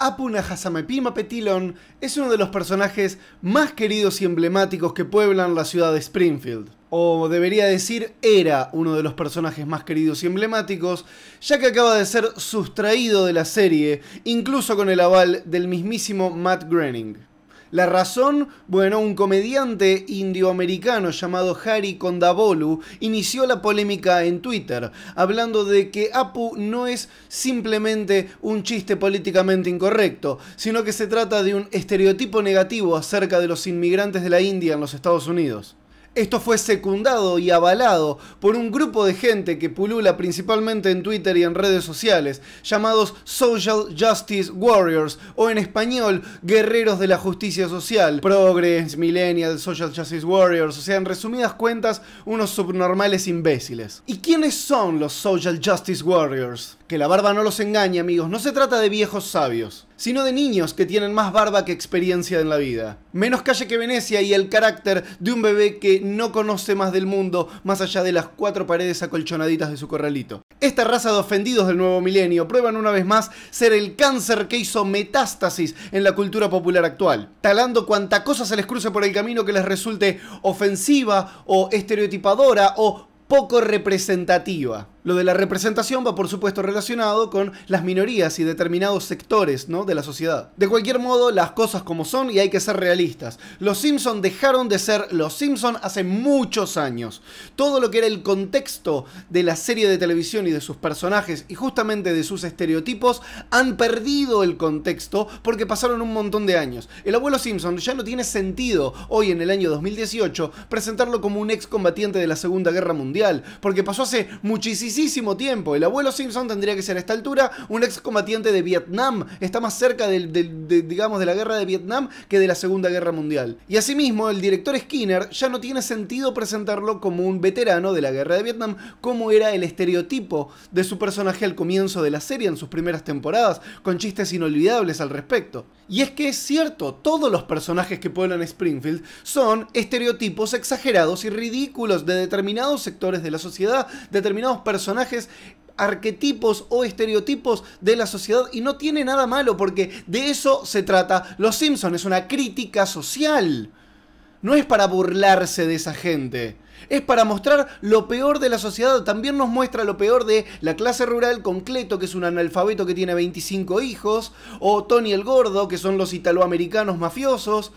Apuna Pima Petilon es uno de los personajes más queridos y emblemáticos que pueblan la ciudad de Springfield. O debería decir, era uno de los personajes más queridos y emblemáticos, ya que acaba de ser sustraído de la serie, incluso con el aval del mismísimo Matt Groening. La razón, bueno, un comediante indioamericano llamado Harry Kondabolu inició la polémica en Twitter, hablando de que Apu no es simplemente un chiste políticamente incorrecto, sino que se trata de un estereotipo negativo acerca de los inmigrantes de la India en los Estados Unidos. Esto fue secundado y avalado por un grupo de gente que pulula principalmente en Twitter y en redes sociales, llamados Social Justice Warriors, o en español, Guerreros de la Justicia Social, Progress, Millennial, Social Justice Warriors, o sea, en resumidas cuentas, unos subnormales imbéciles. ¿Y quiénes son los Social Justice Warriors? Que la barba no los engañe, amigos, no se trata de viejos sabios sino de niños que tienen más barba que experiencia en la vida. Menos calle que Venecia y el carácter de un bebé que no conoce más del mundo más allá de las cuatro paredes acolchonaditas de su corralito. Esta raza de ofendidos del nuevo milenio prueban una vez más ser el cáncer que hizo metástasis en la cultura popular actual, talando cuanta cosa se les cruce por el camino que les resulte ofensiva o estereotipadora o poco representativa. Lo de la representación va por supuesto relacionado con las minorías y determinados sectores ¿no? de la sociedad. De cualquier modo, las cosas como son y hay que ser realistas. Los Simpson dejaron de ser los Simpson hace muchos años. Todo lo que era el contexto de la serie de televisión y de sus personajes y justamente de sus estereotipos han perdido el contexto porque pasaron un montón de años. El abuelo Simpson ya no tiene sentido hoy en el año 2018 presentarlo como un excombatiente de la Segunda Guerra Mundial porque pasó hace muchísimo muchísimo tiempo. El abuelo Simpson tendría que ser a esta altura un excombatiente de Vietnam. Está más cerca de, digamos, de la guerra de Vietnam que de la Segunda Guerra Mundial. Y asimismo, el director Skinner ya no tiene sentido presentarlo como un veterano de la guerra de Vietnam, como era el estereotipo de su personaje al comienzo de la serie en sus primeras temporadas, con chistes inolvidables al respecto. Y es que es cierto, todos los personajes que pueblan Springfield son estereotipos exagerados y ridículos de determinados sectores de la sociedad, determinados personajes personajes arquetipos o estereotipos de la sociedad y no tiene nada malo porque de eso se trata Los Simpson, es una crítica social. No es para burlarse de esa gente. Es para mostrar lo peor de la sociedad. También nos muestra lo peor de la clase rural con que es un analfabeto que tiene 25 hijos, o Tony el Gordo, que son los italoamericanos mafiosos.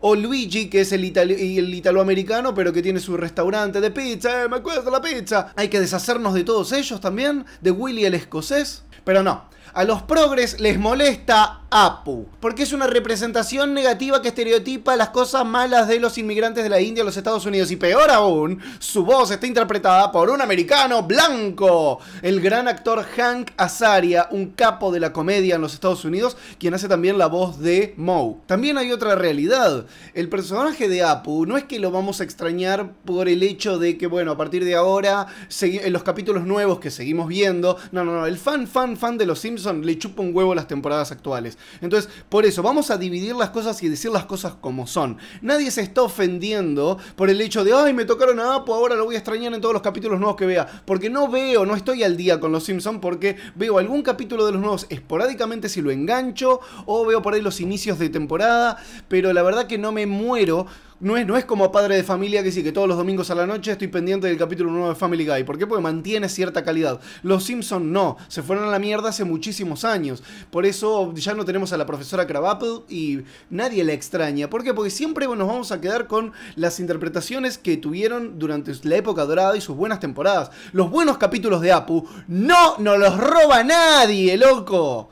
O Luigi, que es el, el italoamericano, pero que tiene su restaurante de pizza. ¡Eh, me de la pizza! Hay que deshacernos de todos ellos también. De Willy el escocés. Pero no, a los progres les molesta APU, porque es una representación negativa que estereotipa las cosas malas de los inmigrantes de la India a los Estados Unidos. Y peor aún, su voz está interpretada por un americano blanco, el gran actor Hank Azaria, un capo de la comedia en los Estados Unidos, quien hace también la voz de Moe. También hay otra realidad. El personaje de Apu no es que lo vamos a extrañar por el hecho de que, bueno, a partir de ahora, en los capítulos nuevos que seguimos viendo, no, no, no, el fan, fan, fan de los Sims le chupa un huevo las temporadas actuales. Entonces, por eso, vamos a dividir las cosas y decir las cosas como son. Nadie se está ofendiendo por el hecho de, ay, me tocaron a Apo, ahora lo voy a extrañar en todos los capítulos nuevos que vea. Porque no veo, no estoy al día con los Simpson porque veo algún capítulo de los nuevos esporádicamente si lo engancho o veo por ahí los inicios de temporada, pero la verdad que no me muero no es, no es como padre de familia que sí, que todos los domingos a la noche estoy pendiente del capítulo nuevo de Family Guy. ¿Por qué? Porque mantiene cierta calidad. Los Simpson no, se fueron a la mierda hace muchísimos años. Por eso ya no tenemos a la profesora Crabapple y nadie la extraña. ¿Por qué? Porque siempre nos vamos a quedar con las interpretaciones que tuvieron durante la época dorada y sus buenas temporadas. Los buenos capítulos de Apu no nos los roba nadie, loco.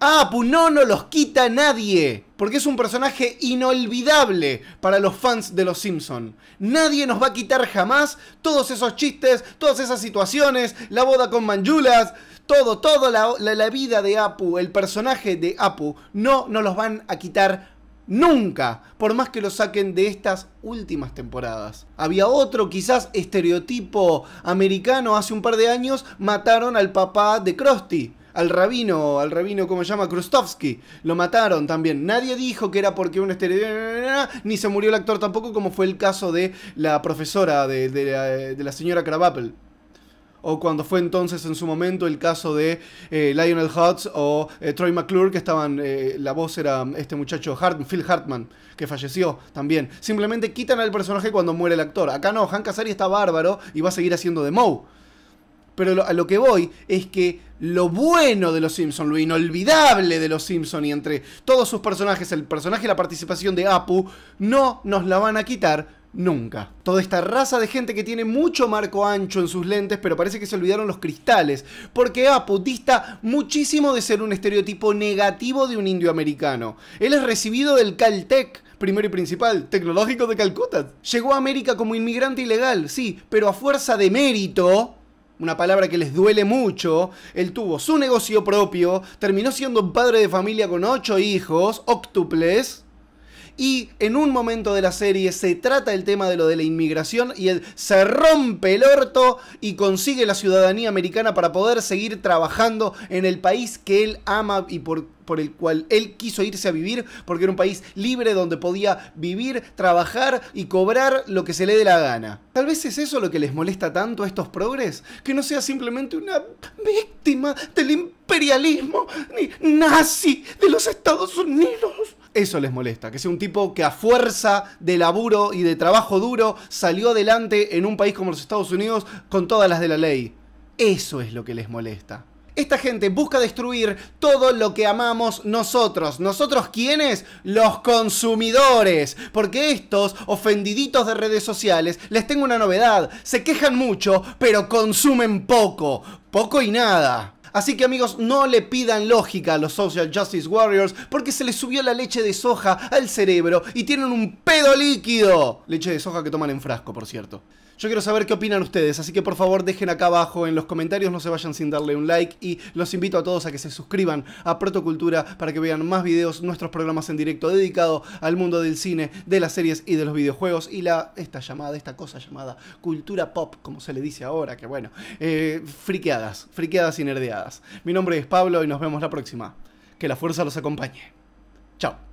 Apu no nos los quita nadie porque es un personaje inolvidable para los fans de Los Simpson. Nadie nos va a quitar jamás todos esos chistes, todas esas situaciones, la boda con Manjulas, todo, toda la, vida de Apu, el personaje de Apu, no nos los van a quitar nunca, por más que lo saquen de estas últimas temporadas. Había otro quizás estereotipo americano hace un par de años, mataron al papá de Krusty al rabino, al rabino, ¿cómo se llama? Krustovsky, lo mataron también. Nadie dijo que era porque un estereotipo, ni se murió el actor tampoco, como fue el caso de la profesora, de, la, señora Krabappel. O cuando fue entonces en su momento el caso de eh, Lionel Hutz o eh, Troy McClure, que estaban. Eh, la voz era este muchacho Hart, Phil Hartman, que falleció también. Simplemente quitan al personaje cuando muere el actor. Acá no, Hank Azari está bárbaro y va a seguir haciendo de Moe. Pero a lo que voy es que lo bueno de los Simpson, lo inolvidable de los Simpsons y entre todos sus personajes, el personaje y la participación de Apu, no nos la van a quitar Nunca. Toda esta raza de gente que tiene mucho marco ancho en sus lentes, pero parece que se olvidaron los cristales, porque Apu dista muchísimo de ser un estereotipo negativo de un indio americano. Él es recibido del Caltech, primero y principal, tecnológico de Calcuta. Llegó a América como inmigrante ilegal, sí, pero a fuerza de mérito, una palabra que les duele mucho, él tuvo su negocio propio, terminó siendo un padre de familia con ocho hijos, octuples, y en un momento de la serie se trata el tema de lo de la inmigración y él se rompe el orto y consigue la ciudadanía americana para poder seguir trabajando en el país que él ama y por por el cual él quiso irse a vivir, porque era un país libre donde podía vivir, trabajar y cobrar lo que se le dé la gana. Tal vez es eso lo que les molesta tanto a estos progres, que no sea simplemente una víctima del imperialismo ni nazi de los Estados Unidos. Eso les molesta, que sea un tipo que a fuerza de laburo y de trabajo duro salió adelante en un país como los Estados Unidos con todas las de la ley. Eso es lo que les molesta. Esta gente busca destruir todo lo que amamos nosotros. ¿Nosotros quiénes? Los consumidores. Porque estos ofendiditos de redes sociales, les tengo una novedad. Se quejan mucho, pero consumen poco. Poco y nada. Así que amigos, no le pidan lógica a los Social Justice Warriors porque se les subió la leche de soja al cerebro y tienen un pedo líquido. Leche de soja que toman en frasco, por cierto. Yo quiero saber qué opinan ustedes, así que por favor dejen acá abajo en los comentarios, no se vayan sin darle un like y los invito a todos a que se suscriban a Protocultura para que vean más videos, nuestros programas en directo dedicados al mundo del cine, de las series y de los videojuegos y la esta llamada, esta cosa llamada cultura pop, como se le dice ahora, que bueno, eh, friqueadas, friqueadas y nerdeadas. Mi nombre es Pablo y nos vemos la próxima. Que la fuerza los acompañe. Chao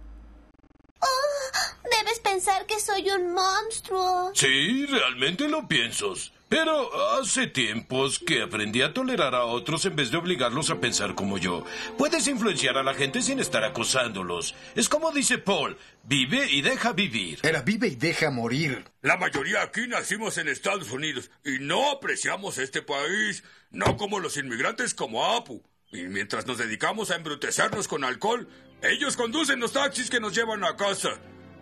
pensar que soy un monstruo. Sí, realmente lo piensos. Pero hace tiempos que aprendí a tolerar a otros en vez de obligarlos a pensar como yo. Puedes influenciar a la gente sin estar acosándolos. Es como dice Paul, vive y deja vivir. Era vive y deja morir. La mayoría aquí nacimos en Estados Unidos y no apreciamos este país, no como los inmigrantes como Apu. Y mientras nos dedicamos a embrutecernos con alcohol, ellos conducen los taxis que nos llevan a casa.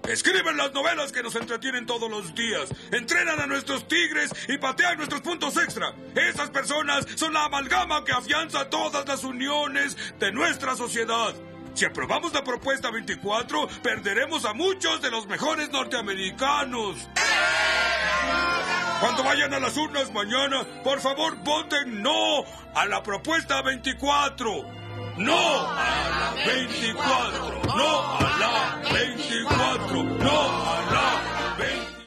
Escriben las novelas que nos entretienen todos los días. Entrenan a nuestros tigres y patean nuestros puntos extra. Esas personas son la amalgama que afianza todas las uniones de nuestra sociedad. Si aprobamos la propuesta 24, perderemos a muchos de los mejores norteamericanos. Cuando vayan a las urnas mañana, por favor voten no a la propuesta 24. No a la 24 no a la 24, no a la